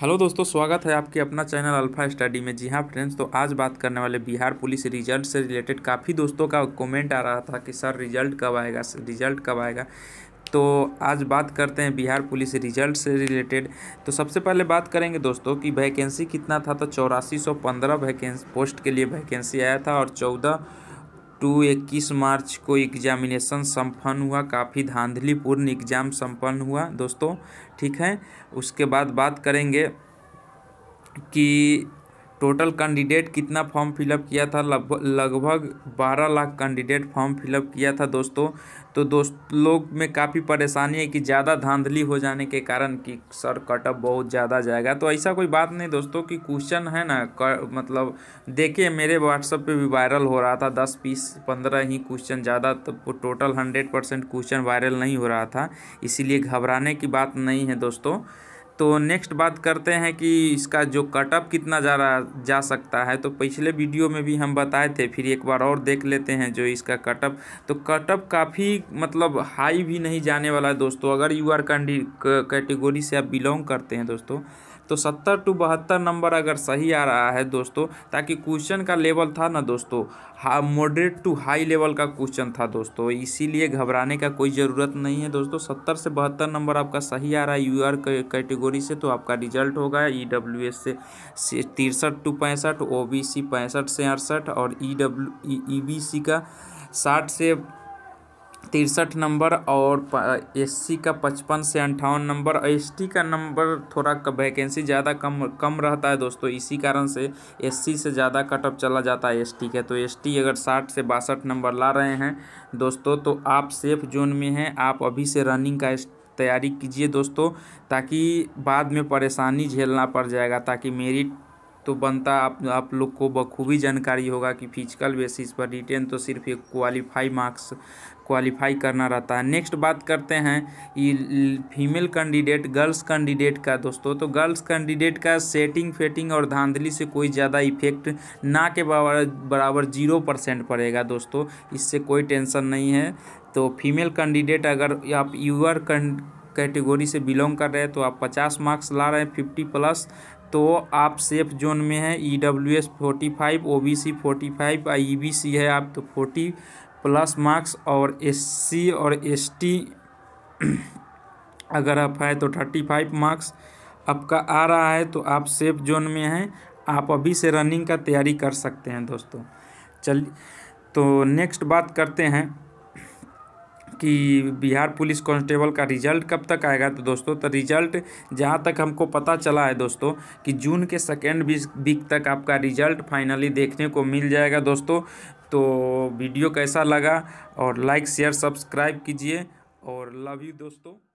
hello दोस्तों स्वागत है आपके अपना चैनल अल्फा स्टडी में जी हाँ फ्रेंड्स तो आज बात करने वाले बिहार पुलिस रिजल्ट से रिलेटेड काफ़ी दोस्तों का कमेंट आ रहा था कि सर रिजल्ट कब आएगा रिजल्ट कब आएगा तो आज बात करते हैं बिहार पुलिस रिजल्ट से रिलेटेड तो सबसे पहले बात करेंगे दोस्तों कि वैकेंसी कितना था तो चौरासी सौ पंद्रह वैकेंसी पोस्ट के लिए वैकेंसी आया था और चौदह टू इक्कीस मार्च को एग्जामिनेशन संपन्न हुआ काफ़ी धांधलीपूर्ण एग्जाम संपन्न हुआ दोस्तों ठीक है उसके बाद बात करेंगे कि टोटल कैंडिडेट कितना फॉर्म फिलअप किया था लगभग बारह लाख कैंडिडेट फॉर्म फिलअप किया था दोस्तों तो दोस्त लोग में काफ़ी परेशानी है कि ज़्यादा धांधली हो जाने के कारण कि सर कटअप बहुत ज़्यादा जाएगा तो ऐसा कोई बात नहीं दोस्तों कि क्वेश्चन है ना कर, मतलब देखिए मेरे व्हाट्सअप पे भी वायरल हो रहा था दस बीस पंद्रह ही क्वेश्चन ज़्यादा तो total hundred percent question viral नहीं हो रहा था इसीलिए घबराने की बात नहीं है दोस्तों तो नेक्स्ट बात करते हैं कि इसका जो कटअप कितना जा रहा जा सकता है तो पिछले वीडियो में भी हम बताए थे फिर एक बार और देख लेते हैं जो इसका कटअप तो कटअप काफ़ी मतलब हाई भी नहीं जाने वाला है दोस्तों अगर यू आर कैटेगोरी से आप बिलोंग करते हैं दोस्तों तो सत्तर टू बहत्तर नंबर अगर सही आ रहा है दोस्तों ताकि क्वेश्चन का लेवल था ना दोस्तों हा मॉडरेट टू हाई लेवल का क्वेश्चन था दोस्तों इसीलिए घबराने का कोई ज़रूरत नहीं है दोस्तों सत्तर से बहत्तर नंबर आपका सही आ रहा है यू आर कैटेगोरी से तो आपका रिजल्ट होगा ई डब्ल्यू एस से तिरसठ टू पैंसठ ओ बी सी पैंसठ से अड़सठ और ई डब्ल्यू ई बी सी का साठ से तिरसठ नंबर और एस सी का पचपन से अंठावन नंबर एस टी का नंबर थोड़ा वैकेंसी ज़्यादा कम कम रहता है दोस्तों इसी कारण से एस सी से ज़्यादा कटअप चला जाता है एस टी का तो एस टी अगर साठ से बासठ नंबर ला रहे हैं दोस्तों तो आप सेफ जोन में हैं आप अभी से रनिंग का तैयारी कीजिए दोस्तों ताकि बाद में परेशानी झेलना पड़ जाएगा ताकि मेरिट तो बनता आप आप लोग को बखूबी जानकारी होगा कि फिजिकल बेसिस पर रिटेन तो सिर्फ एक क्वालिफाई मार्क्स क्वालिफाई करना रहता है नेक्स्ट बात करते हैं ये फीमेल कैंडिडेट गर्ल्स कैंडिडेट का दोस्तों तो गर्ल्स कैंडिडेट का सेटिंग फेटिंग और धांधली से कोई ज़्यादा इफेक्ट ना के बराबर बराबर जीरो परसेंट पड़ेगा दोस्तों इससे कोई टेंशन नहीं है तो फीमेल कैंडिडेट अगर आप यूअर कैटेगोरी से बिलोंग कर रहे हैं तो आप 50 मार्क्स ला रहे हैं 50 प्लस तो आप सेफ जोन में हैं E W S forty five O B C forty five I E B C है आप तो फोर्टी प्लस मार्क्स और एस सी और एस टी अगर आप है तो थर्टी फाइव मार्क्स आपका आ रहा है तो आप सेफ जोन में हैं आप अभी से रनिंग का तैयारी कर सकते हैं दोस्तों चलिए तो नेक्स्ट बात करते हैं कि बिहार पुलिस कांस्टेबल का रिजल्ट कब तक आएगा तो दोस्तों तो रिजल्ट जहाँ तक हमको पता चला है दोस्तों कि जून के सेकेंड वीक तक आपका रिजल्ट फाइनली देखने को मिल जाएगा दोस्तों तो वीडियो कैसा लगा और लाइक शेयर सब्सक्राइब कीजिए और लव यू दोस्तों